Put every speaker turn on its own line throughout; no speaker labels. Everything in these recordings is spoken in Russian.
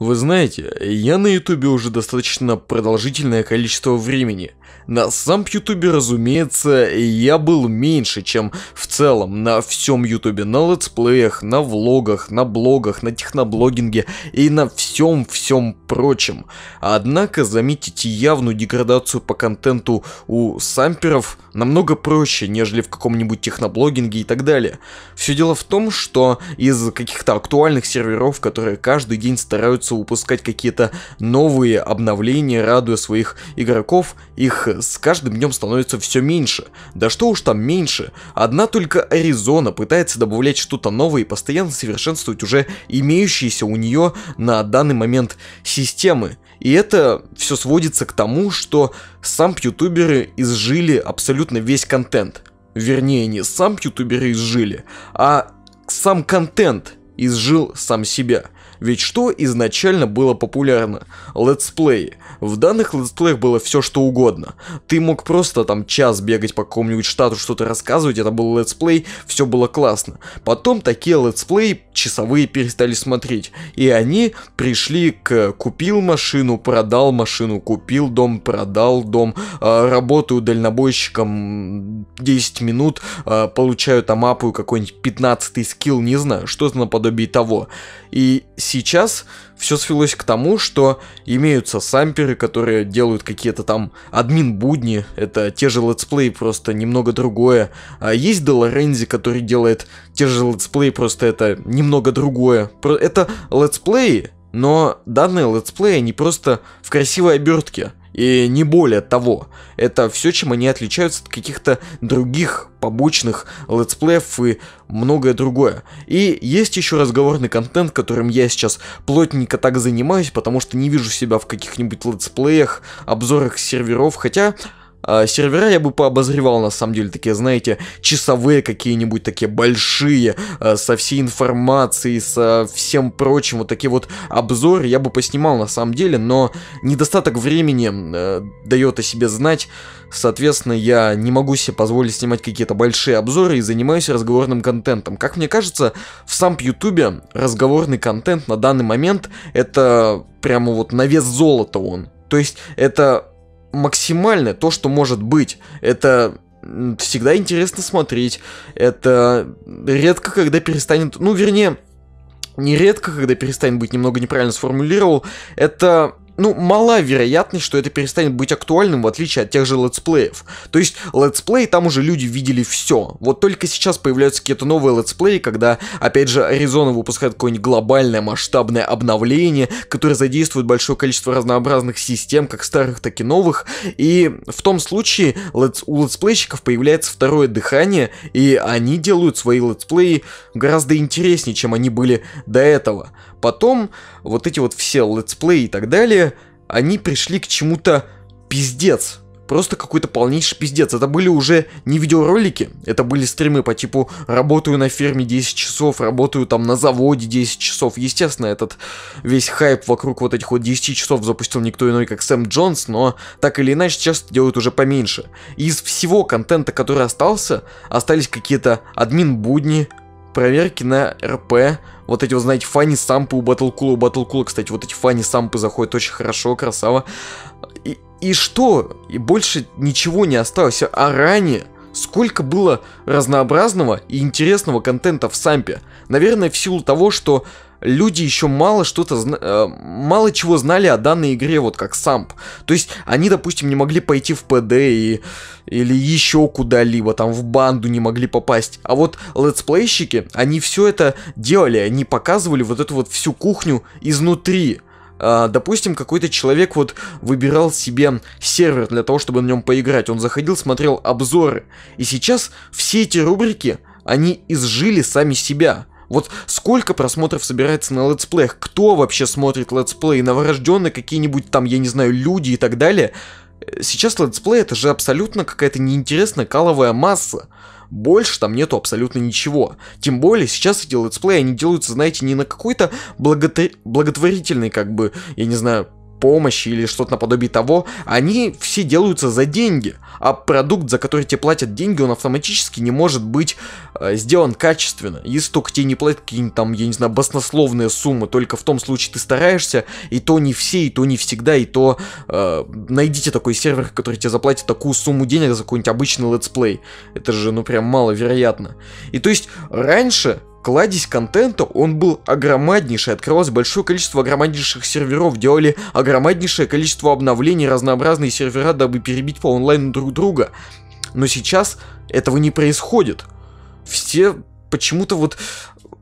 Вы знаете, я на ютубе уже достаточно продолжительное количество времени. На сам ютубе, разумеется, я был меньше, чем в целом на всем ютубе. На летсплеях, на влогах, на блогах, на техноблогинге и на всем-всем прочем. Однако заметить явную деградацию по контенту у самперов намного проще, нежели в каком-нибудь техноблогинге и так далее. Все дело в том, что из каких-то актуальных серверов, которые каждый день стараются стараются выпускать какие-то новые обновления, радуя своих игроков, их с каждым днем становится все меньше. Да что уж там меньше, одна только Аризона пытается добавлять что-то новое и постоянно совершенствовать уже имеющиеся у нее на данный момент системы. И это все сводится к тому, что сам ютуберы изжили абсолютно весь контент. Вернее, не сам ютуберы изжили, а сам контент изжил сам себя. Ведь что изначально было популярно? Летсплеи. В данных летсплеях было все что угодно. Ты мог просто там час бегать по какому-нибудь штату, что-то рассказывать, это был летсплей, все было классно. Потом такие летсплеи часовые перестали смотреть. И они пришли к купил машину, продал машину, купил дом, продал дом, э, работаю дальнобойщиком 10 минут, э, получаю там апую какой-нибудь 15 скилл, не знаю, что-то наподобие того. И сейчас все свелось к тому, что имеются самперы, которые делают какие-то там админ будни, это те же летсплей, просто немного другое. А есть Делорензи, который делает те же летсплей, просто это немного другое. Это летсплей, но данные летсплеи, они просто в красивой обертке. И не более того. Это все, чем они отличаются от каких-то других побочных летсплеев и многое другое. И есть еще разговорный контент, которым я сейчас плотненько так занимаюсь, потому что не вижу себя в каких-нибудь летсплеях, обзорах серверов, хотя а сервера я бы пообозревал, на самом деле, такие, знаете, часовые какие-нибудь такие большие, а, со всей информацией, со всем прочим, вот такие вот обзоры я бы поснимал, на самом деле, но недостаток времени э, дает о себе знать, соответственно, я не могу себе позволить снимать какие-то большие обзоры и занимаюсь разговорным контентом. Как мне кажется, в сам ютубе разговорный контент на данный момент это прямо вот на вес золота он. То есть это максимальное то, что может быть. Это всегда интересно смотреть. Это редко, когда перестанет... Ну, вернее, не редко когда перестанет быть немного неправильно сформулировал, это ну, мала вероятность, что это перестанет быть актуальным, в отличие от тех же летсплеев. То есть, летсплей, там уже люди видели все. Вот только сейчас появляются какие-то новые летсплеи, когда, опять же, Arizona выпускает какое-нибудь глобальное масштабное обновление, которое задействует большое количество разнообразных систем, как старых, так и новых. И в том случае летс у летсплейщиков появляется второе дыхание, и они делают свои летсплеи гораздо интереснее, чем они были до этого. Потом вот эти вот все летсплеи и так далее они пришли к чему-то пиздец. Просто какой-то полнейший пиздец. Это были уже не видеоролики, это были стримы по типу «Работаю на ферме 10 часов», «Работаю там на заводе 10 часов». Естественно, этот весь хайп вокруг вот этих вот 10 часов запустил никто иной, как Сэм Джонс, но так или иначе сейчас делают уже поменьше. Из всего контента, который остался, остались какие-то админ-будни, проверки на РП. Вот эти, вот, знаете, фани-сампы у Батлкула. У Батлкула, кстати, вот эти фани-сампы заходят очень хорошо, красава. И, и что? И больше ничего не осталось. А ранее Сколько было разнообразного и интересного контента в Сампе. Наверное, в силу того, что люди еще мало что-то э, мало чего знали о данной игре, вот как Самп. То есть они, допустим, не могли пойти в ПД и, или еще куда-либо, там в банду не могли попасть. А вот летсплейщики, они все это делали, они показывали вот эту вот всю кухню изнутри. А, допустим, какой-то человек вот выбирал себе сервер для того, чтобы на нем поиграть. Он заходил, смотрел обзоры. И сейчас все эти рубрики, они изжили сами себя. Вот сколько просмотров собирается на летсплеях? Кто вообще смотрит летсплей? Новорожденные какие-нибудь там, я не знаю, люди и так далее? Э, сейчас летсплей это же абсолютно какая-то неинтересная каловая масса. Больше там нету абсолютно ничего. Тем более сейчас эти летсплеи, они делаются, знаете, не на какой-то благотворительный как бы, я не знаю, помощи или что-то наподобие того, они все делаются за деньги. А продукт, за который тебе платят деньги, он автоматически не может быть э, сделан качественно. Если только тебе не платят какие-нибудь там, я не знаю, баснословные суммы, только в том случае ты стараешься, и то не все, и то не всегда, и то э, найдите такой сервер, который тебе заплатит такую сумму денег за какой-нибудь обычный летсплей. Это же, ну прям маловероятно. И то есть раньше кладезь контента, он был огромнейший, открывалось большое количество огромнейших серверов, делали огромнейшее количество обновлений, разнообразные сервера, дабы перебить по онлайну друг друга. Но сейчас этого не происходит. Все почему-то вот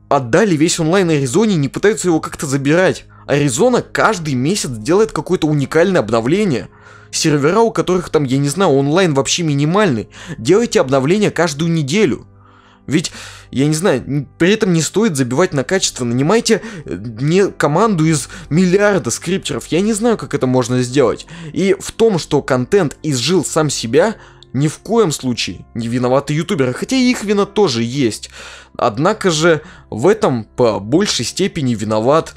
отдали весь онлайн Аризоне и не пытаются его как-то забирать. Аризона каждый месяц делает какое-то уникальное обновление. Сервера, у которых там, я не знаю, онлайн вообще минимальный. Делайте обновления каждую неделю. Ведь, я не знаю, при этом не стоит забивать на качество. Нанимайте э, не команду из миллиарда скриптеров. Я не знаю, как это можно сделать. И в том, что контент изжил сам себя, ни в коем случае не виноваты ютуберы, хотя их вина тоже есть. Однако же в этом по большей степени виноват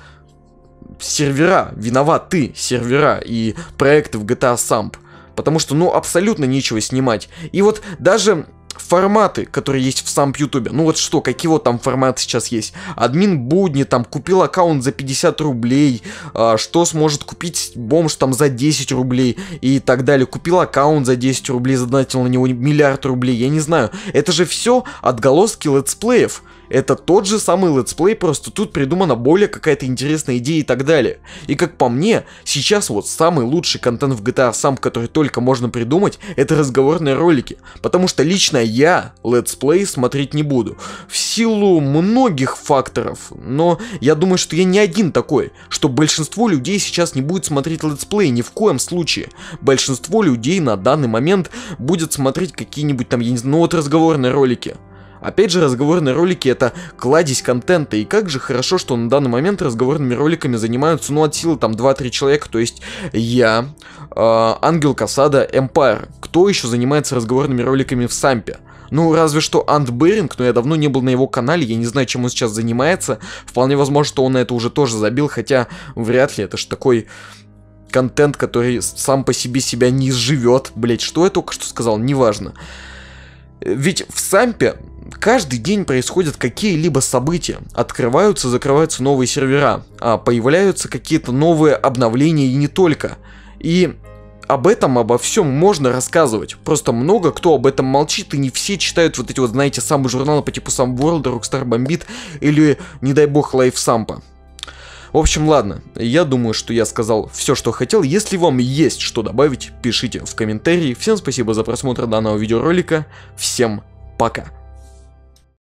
сервера, виноваты сервера и проекты в GTA Samp. Потому что, ну, абсолютно нечего снимать. И вот даже форматы, которые есть в самом Ютубе. Ну вот что, какие вот там форматы сейчас есть? Админ будни, там, купил аккаунт за 50 рублей, а, что сможет купить бомж там за 10 рублей и так далее. Купил аккаунт за 10 рублей, задонатил на него миллиард рублей, я не знаю. Это же все отголоски летсплеев. Это тот же самый летсплей, просто тут придумана более какая-то интересная идея и так далее. И как по мне, сейчас вот самый лучший контент в GTA сам, который только можно придумать, это разговорные ролики. Потому что лично я летсплей смотреть не буду. В силу многих факторов, но я думаю, что я не один такой, что большинство людей сейчас не будет смотреть летсплей ни в коем случае. Большинство людей на данный момент будет смотреть какие-нибудь там, я не знаю, ну вот разговорные ролики. Опять же, разговорные ролики это кладезь контента, и как же хорошо, что на данный момент разговорными роликами занимаются, ну, от силы там 2-3 человека, то есть я, э, Ангел Касада, Эмпайр. Кто еще занимается разговорными роликами в Сампе? Ну, разве что Ант Беринг, но я давно не был на его канале, я не знаю, чем он сейчас занимается. Вполне возможно, что он на это уже тоже забил, хотя вряд ли, это же такой контент, который сам по себе себя не живет. Блять, что я только что сказал, неважно. Ведь в Сампе каждый день происходят какие-либо события. Открываются, закрываются новые сервера, а появляются какие-то новые обновления и не только. И об этом, обо всем можно рассказывать. Просто много кто об этом молчит, и не все читают вот эти вот, знаете, самые журналы по типу Сам World, Rockstar Bombit или, не дай бог, Life Сампа. В общем, ладно, я думаю, что я сказал все, что хотел. Если вам есть что добавить, пишите в комментарии. Всем спасибо за просмотр данного видеоролика. Всем пока.